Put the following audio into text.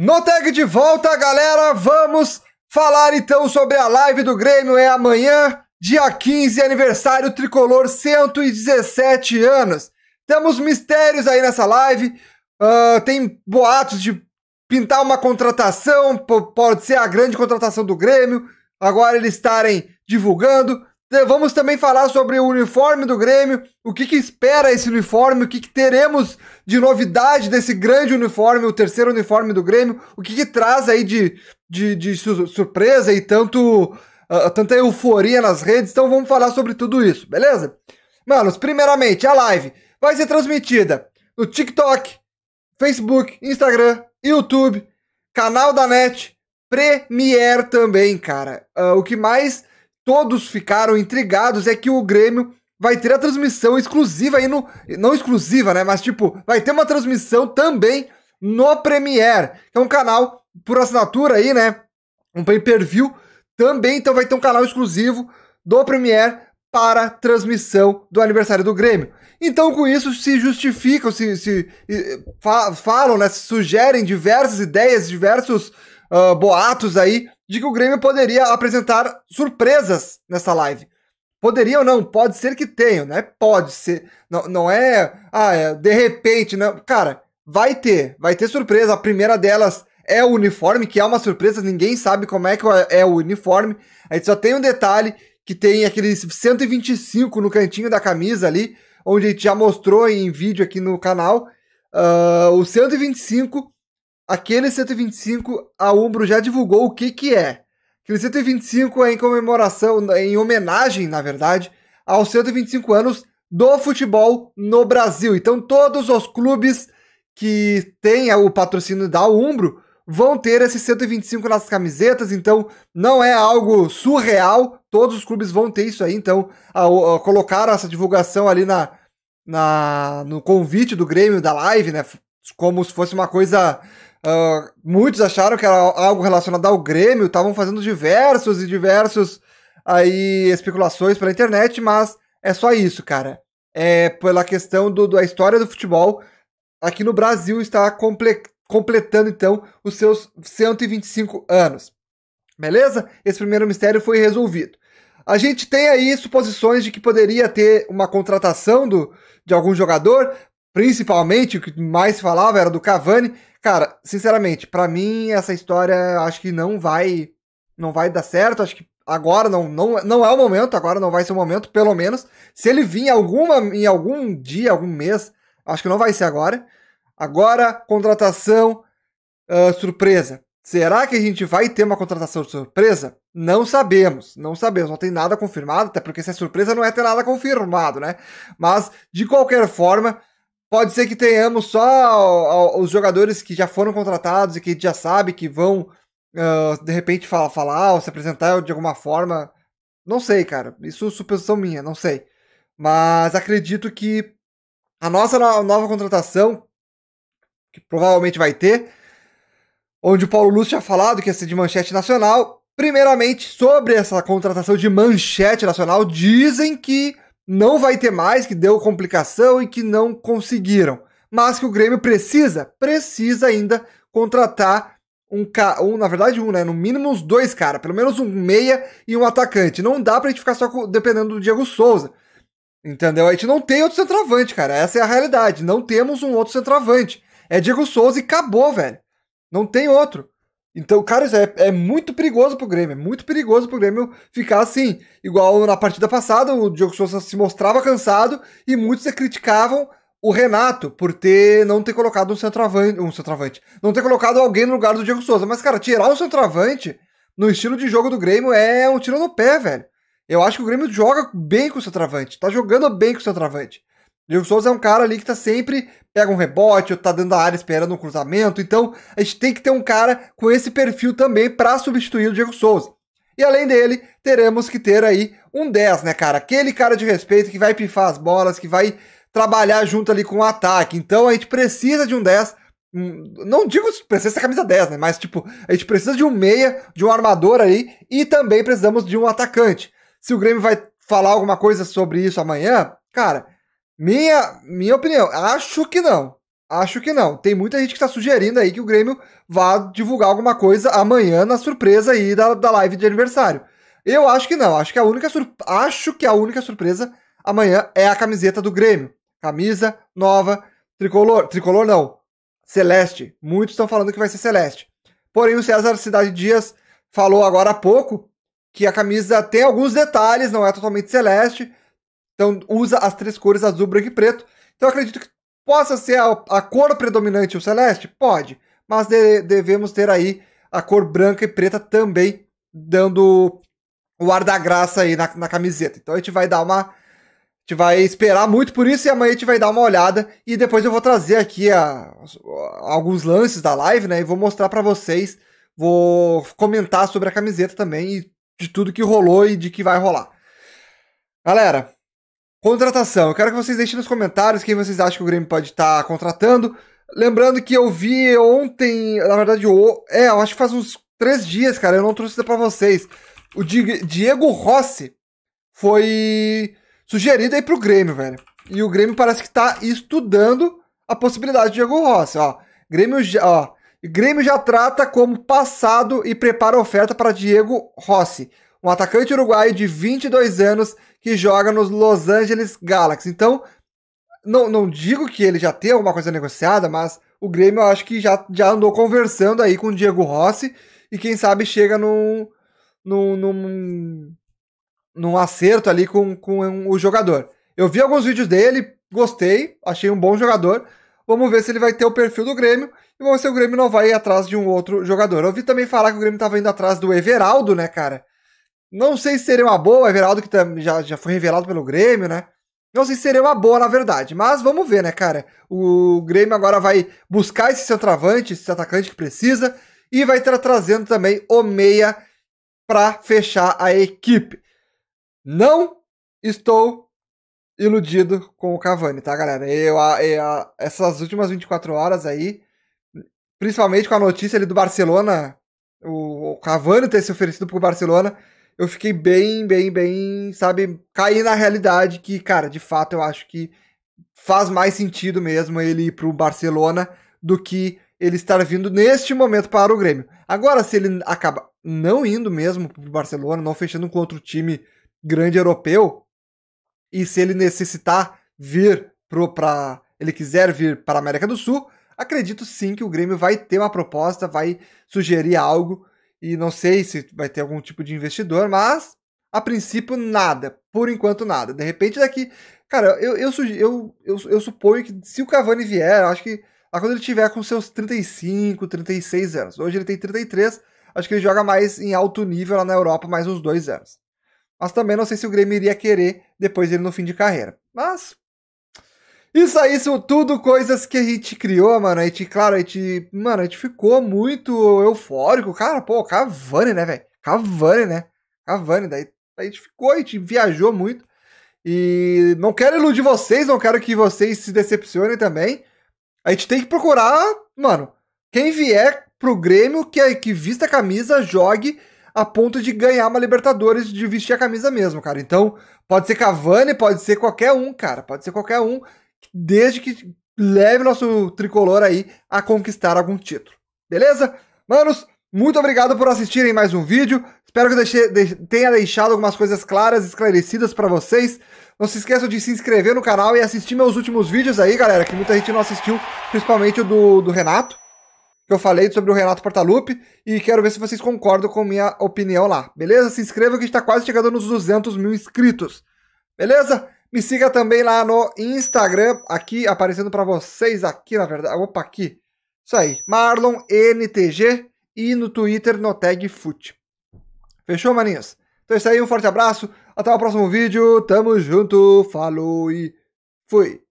No tag de volta, galera, vamos falar então sobre a live do Grêmio. É amanhã, dia 15, aniversário tricolor 117 anos. Temos mistérios aí nessa live. Uh, tem boatos de pintar uma contratação, pode ser a grande contratação do Grêmio. Agora eles estarem divulgando. Então, vamos também falar sobre o uniforme do Grêmio, o que, que espera esse uniforme, o que, que, teremos de novidade desse grande uniforme, o terceiro uniforme do Grêmio, o que, que traz aí de, de, de, surpresa e tanto uh, tanta euforia nas redes. Então vamos falar sobre tudo isso, beleza? Manos, primeiramente, a live vai ser transmitida no TikTok, Facebook, Instagram, YouTube, canal da NET, Premiere também, cara. Uh, o que mais todos ficaram intrigados é que o Grêmio vai ter a transmissão exclusiva aí no. Não exclusiva, né? Mas tipo, vai ter uma transmissão também no Premiere, que é um canal por assinatura aí, né? Um pay per view também. Então vai ter um canal exclusivo do Premiere para transmissão do aniversário do Grêmio. Então, com isso, se justificam, se, se falam, né? Se sugerem diversas ideias, diversos uh, boatos aí de que o Grêmio poderia apresentar surpresas nessa live. Poderia ou não? Pode ser que tenha, né? Pode ser. Não, não é, ah, é de repente, né? Cara, vai ter, vai ter surpresa. A primeira delas é o uniforme, que é uma surpresa, ninguém sabe como é que é, é o uniforme. A gente só tem um detalhe que tem aquele 125 no cantinho da camisa ali, onde a gente já mostrou em vídeo aqui no canal. Uh, o 125 Aquele 125, a Umbro já divulgou o que que é. Aquele 125 é em comemoração, em homenagem, na verdade, aos 125 anos do futebol no Brasil. Então todos os clubes que têm o patrocínio da Umbro vão ter esses 125 nas camisetas, então não é algo surreal, todos os clubes vão ter isso aí, então a, a colocaram essa divulgação ali na, na no convite do Grêmio da live, né? Como se fosse uma coisa ah, muitos acharam que era algo relacionado ao Grêmio, estavam fazendo diversos e diversos aí especulações pela internet, mas é só isso, cara. É pela questão do, da história do futebol aqui no Brasil está comple completando então os seus 125 anos. Beleza? Esse primeiro mistério foi resolvido. A gente tem aí suposições de que poderia ter uma contratação do, de algum jogador, principalmente o que mais falava era do Cavani. Cara, sinceramente, para mim essa história acho que não vai não vai dar certo, acho que agora não, não, não é o momento, agora não vai ser o momento, pelo menos. Se ele vir em alguma em algum dia, algum mês, acho que não vai ser agora. Agora, contratação uh, surpresa. Será que a gente vai ter uma contratação surpresa? Não sabemos, não sabemos, não tem nada confirmado, até porque se é surpresa não é ter nada confirmado, né? Mas, de qualquer forma, Pode ser que tenhamos só os jogadores que já foram contratados e que já sabe que vão uh, de repente falar, falar ou se apresentar de alguma forma. Não sei, cara. Isso é suposição minha, não sei. Mas acredito que a nossa nova contratação, que provavelmente vai ter, onde o Paulo Lúcio tinha falado que ia ser de manchete nacional. Primeiramente, sobre essa contratação de manchete nacional, dizem que não vai ter mais, que deu complicação e que não conseguiram. Mas que o Grêmio precisa, precisa ainda contratar um, ca... um na verdade um, né? No mínimo uns dois cara, pelo menos um meia e um atacante. Não dá pra gente ficar só dependendo do Diego Souza. Entendeu? A gente não tem outro centroavante, cara. Essa é a realidade. Não temos um outro centroavante. É Diego Souza e acabou, velho. Não tem outro. Então, cara, isso é, é, muito perigoso pro Grêmio. É muito perigoso pro Grêmio ficar assim. Igual na partida passada, o Diogo Souza se mostrava cansado e muitos criticavam o Renato por ter não ter colocado um centroavante, um centroavante, não ter colocado alguém no lugar do Diego Souza. Mas cara, tirar um centroavante no estilo de jogo do Grêmio é um tiro no pé, velho. Eu acho que o Grêmio joga bem com o centroavante, tá jogando bem com o centroavante. Diego Souza é um cara ali que tá sempre pega um rebote, ou tá dando a área esperando um cruzamento. Então, a gente tem que ter um cara com esse perfil também para substituir o Diego Souza. E além dele, teremos que ter aí um 10, né, cara? Aquele cara de respeito que vai pifar as bolas, que vai trabalhar junto ali com o ataque. Então, a gente precisa de um 10. Hum, não digo precisa ser camisa 10, né? Mas, tipo, a gente precisa de um meia, de um armador aí e também precisamos de um atacante. Se o Grêmio vai falar alguma coisa sobre isso amanhã, cara, minha, minha opinião, acho que não. Acho que não. Tem muita gente que está sugerindo aí que o Grêmio vá divulgar alguma coisa amanhã na surpresa aí da, da live de aniversário. Eu acho que não. Acho que a única sur... acho que a única surpresa amanhã é a camiseta do Grêmio. Camisa nova, tricolor, tricolor não. Celeste. Muitos estão falando que vai ser celeste. Porém o César Cidade Dias falou agora há pouco que a camisa tem alguns detalhes, não é totalmente celeste, então usa as três cores azul, branco e preto. Então acredito que possa ser a, a cor predominante o celeste? Pode. Mas de, devemos ter aí a cor branca e preta também dando o ar da graça aí na, na camiseta. Então a gente vai dar uma. A gente vai esperar muito por isso e amanhã a gente vai dar uma olhada e depois eu vou trazer aqui a, a, alguns lances da live, né? E vou mostrar para vocês, vou comentar sobre a camiseta também e de tudo que rolou e de que vai rolar. Galera, Contratação. Eu quero que vocês deixem nos comentários quem vocês acham que o Grêmio pode estar tá contratando. Lembrando que eu vi ontem, na verdade, o, é, eu acho que faz uns três dias, cara, eu não trouxe isso pra vocês. O Diego Rossi foi sugerido aí pro Grêmio, velho. E o Grêmio parece que tá estudando a possibilidade de Diego Rossi, ó. Grêmio já, ó, Grêmio já trata como passado e prepara oferta para Diego Rossi um atacante uruguaio de 22 anos que joga nos Los Angeles Galaxy. Então, não, não digo que ele já tenha alguma coisa negociada, mas o Grêmio eu acho que já, já andou conversando aí com o Diego Rossi e quem sabe chega num, num, num, num acerto ali com, com o jogador. Eu vi alguns vídeos dele, gostei, achei um bom jogador. Vamos ver se ele vai ter o perfil do Grêmio e vamos ver se o Grêmio não vai ir atrás de um outro jogador. Eu vi também falar que o Grêmio estava indo atrás do Everaldo, né, cara? Não sei se seria uma boa, Everaldo, que já, já foi revelado pelo Grêmio, né? Não sei se seria uma boa, na verdade. Mas vamos ver, né, cara? O Grêmio agora vai buscar esse centroavante, esse atacante que precisa. E vai estar trazendo também o meia para fechar a equipe. Não estou iludido com o Cavani, tá, galera? Eu, a, eu, essas últimas 24 horas aí, principalmente com a notícia ali do Barcelona, o, o Cavani ter se oferecido pro Barcelona, eu fiquei bem, bem, bem, sabe, caí na realidade que, cara, de fato eu acho que faz mais sentido mesmo ele ir pro Barcelona do que ele estar vindo neste momento para o Grêmio. Agora, se ele acaba não indo mesmo pro Barcelona, não fechando com outro time grande europeu, e se ele necessitar vir pro, pra, ele quiser vir para a América do Sul, acredito sim que o Grêmio vai ter uma proposta, vai sugerir algo e não sei se vai ter algum tipo de investidor, mas a princípio nada, por enquanto nada. De repente daqui, cara, eu eu, eu, eu, eu suponho que se o Cavani vier, acho que lá ah, quando ele tiver com seus 35, 36 anos, hoje ele tem 33, acho que ele joga mais em alto nível lá na Europa, mais uns dois anos. Mas também não sei se o Grêmio iria querer depois dele no fim de carreira. Mas isso aí são tudo coisas que a gente criou, mano. A gente, claro, a gente, mano, a gente ficou muito eufórico. Cara, pô, Cavani, né, velho? Cavani, né? Cavani. Daí a gente ficou, a gente viajou muito. E não quero iludir vocês, não quero que vocês se decepcionem também. A gente tem que procurar, mano, quem vier pro Grêmio que, que vista a camisa, jogue a ponto de ganhar uma Libertadores, de vestir a camisa mesmo, cara. Então, pode ser Cavani, pode ser qualquer um, cara. Pode ser qualquer um desde que leve nosso tricolor aí a conquistar algum título. Beleza? Manos, muito obrigado por assistirem mais um vídeo. Espero que deixe, de, tenha deixado algumas coisas claras, esclarecidas para vocês. Não se esqueçam de se inscrever no canal e assistir meus últimos vídeos aí, galera, que muita gente não assistiu, principalmente o do, do Renato, que eu falei sobre o Renato Portalupe, e quero ver se vocês concordam com minha opinião lá, beleza? Se inscreva que a gente tá quase chegando nos 200 mil inscritos, beleza? Me siga também lá no Instagram, aqui aparecendo para vocês, aqui na verdade. Opa, aqui. Isso aí, MarlonNTG e no Twitter no tag Foot. Fechou, maninhas. Então é isso aí, um forte abraço, até o próximo vídeo, tamo junto, falou e fui!